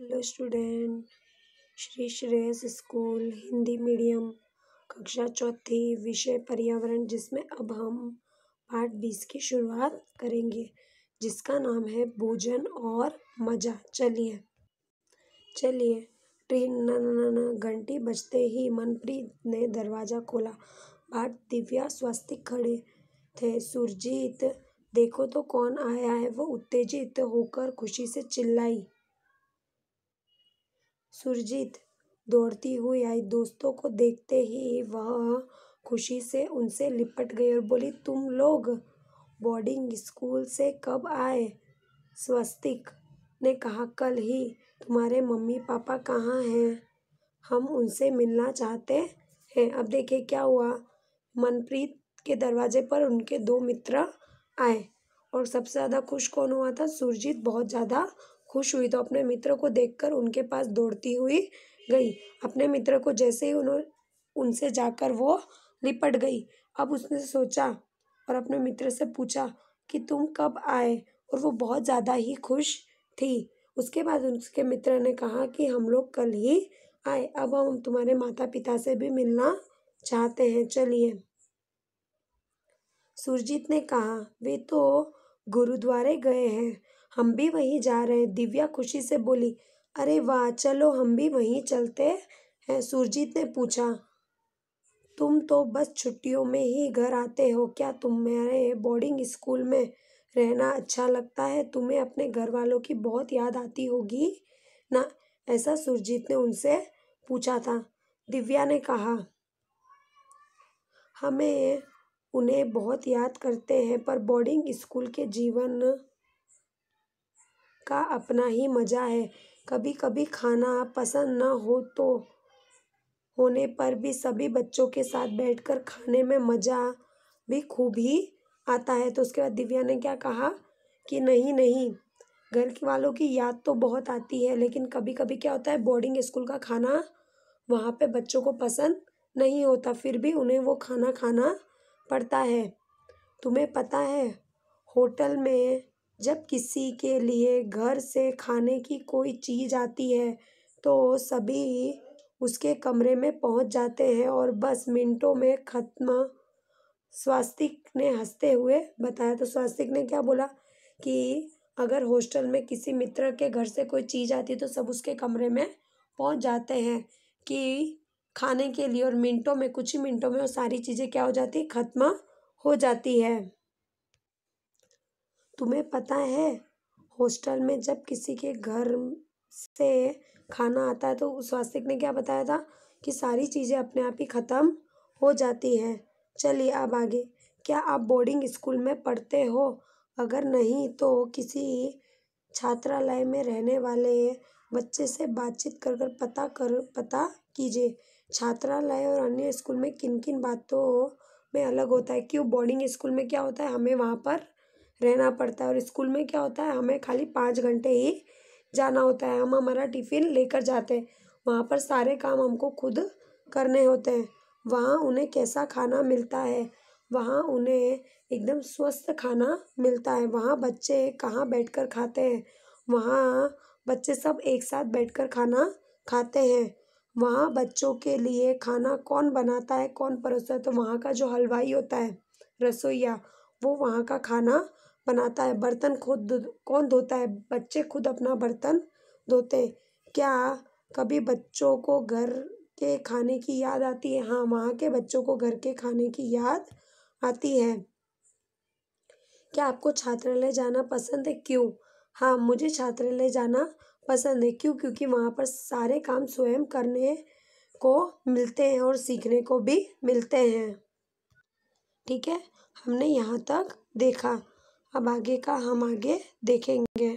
hello student Shri Shreyas school Hindi medium कक्षा चौथी विषय पर्यावरण जिसमें अब हम पार्ट बीस की शुरुआत करेंगे जिसका नाम है भोजन और मज़ा चलिए चलिए ट्रेन न न न घंटी बजते ही मनप्रीत ने दरवाज़ा खोला बाहर दिव्या स्वास्तिक खड़े थे सुरजीत देखो तो कौन आया है वो उत्तेजित होकर खुशी से चिल्लाई सुरजीत दौड़ती हुई आई दोस्तों को देखते ही वह खुशी से उनसे लिपट गई और बोली तुम लोग बोर्डिंग स्कूल से कब आए स्वस्तिक ने कहा कल ही तुम्हारे मम्मी पापा कहाँ हैं हम उनसे मिलना चाहते हैं अब देखिए क्या हुआ मनप्रीत के दरवाजे पर उनके दो मित्र आए और सबसे ज़्यादा खुश कौन हुआ था सुरजीत बहुत ज़्यादा खुश हुई तो अपने मित्र को देखकर उनके पास दौड़ती हुई गई अपने मित्र को जैसे ही उन्होंने उनसे जाकर वो लिपट गई अब उसने सोचा और अपने मित्र से पूछा कि तुम कब आए और वो बहुत ज़्यादा ही खुश थी उसके बाद उसके मित्र ने कहा कि हम लोग कल ही आए अब हम तुम्हारे माता पिता से भी मिलना चाहते हैं चलिए सुरजीत ने कहा वे तो गुरुद्वारे गए हैं हम भी वहीं जा रहे हैं दिव्या खुशी से बोली अरे वाह चलो हम भी वहीं चलते हैं सुरजीत ने पूछा तुम तो बस छुट्टियों में ही घर आते हो क्या तुम्हारे बोर्डिंग स्कूल में रहना अच्छा लगता है तुम्हें अपने घर वालों की बहुत याद आती होगी ना ऐसा सुरजीत ने उनसे पूछा था दिव्या ने कहा हमें उन्हें बहुत याद करते हैं पर बोर्डिंग स्कूल के जीवन का अपना ही मज़ा है कभी कभी खाना पसंद ना हो तो होने पर भी सभी बच्चों के साथ बैठकर खाने में मज़ा भी खूब ही आता है तो उसके बाद दिव्या ने क्या कहा कि नहीं नहीं घर के वालों की याद तो बहुत आती है लेकिन कभी कभी क्या होता है बोर्डिंग स्कूल का खाना वहाँ पे बच्चों को पसंद नहीं होता फिर भी उन्हें वो खाना खाना पड़ता है तुम्हें पता है होटल में जब किसी के लिए घर से खाने की कोई चीज़ आती है तो सभी उसके कमरे में पहुँच जाते हैं और बस मिनटों में ख़त्म स्वास्तिक ने हँसते हुए बताया तो स्वास्तिक ने क्या बोला कि अगर हॉस्टल में किसी मित्र के घर से कोई चीज़ आती है तो सब उसके कमरे में पहुंच जाते हैं कि खाने के लिए और मिनटों में कुछ ही मिनटों में वो सारी चीज़ें क्या हो जाती ख़त्म हो जाती है तुम्हें पता है हॉस्टल में जब किसी के घर से खाना आता है तो स्वास्तिक ने क्या बताया था कि सारी चीज़ें अपने आप ही ख़त्म हो जाती है चलिए अब आगे क्या आप बोर्डिंग स्कूल में पढ़ते हो अगर नहीं तो किसी छात्रालय में रहने वाले बच्चे से बातचीत कर कर पता कर पता कीजिए छात्रालय और अन्य स्कूल में किन किन बातों में अलग होता है क्यों बोर्डिंग स्कूल में क्या होता है हमें वहाँ पर रहना पड़ता है और इस्कूल में क्या होता है हमें खाली पाँच घंटे ही जाना होता है हम हमारा टिफ़िन लेकर जाते हैं वहाँ पर सारे काम हमको खुद करने होते हैं वहाँ उन्हें कैसा खाना मिलता है वहाँ उन्हें एकदम स्वस्थ खाना मिलता है वहाँ बच्चे कहाँ बैठकर खाते हैं वहाँ बच्चे सब एक साथ बैठकर खाना खाते हैं वहाँ बच्चों के लिए खाना कौन बनाता है कौन परोसता है तो वहाँ का जो हलवाई होता है रसोईया वो वहाँ का खाना बनाता है बर्तन खुद कौन धोता है बच्चे खुद अपना बर्तन धोते हैं क्या कभी बच्चों को घर के खाने की याद आती है हाँ वहाँ के बच्चों को घर के खाने की याद आती है क्या आपको छात्रालय जाना पसंद है क्यों हाँ मुझे छात्रालय जाना पसंद है क्यों क्योंकि वहाँ पर सारे काम स्वयं करने को मिलते हैं और सीखने को भी मिलते हैं ठीक है हमने यहाँ तक देखा अब आगे का हम आगे देखेंगे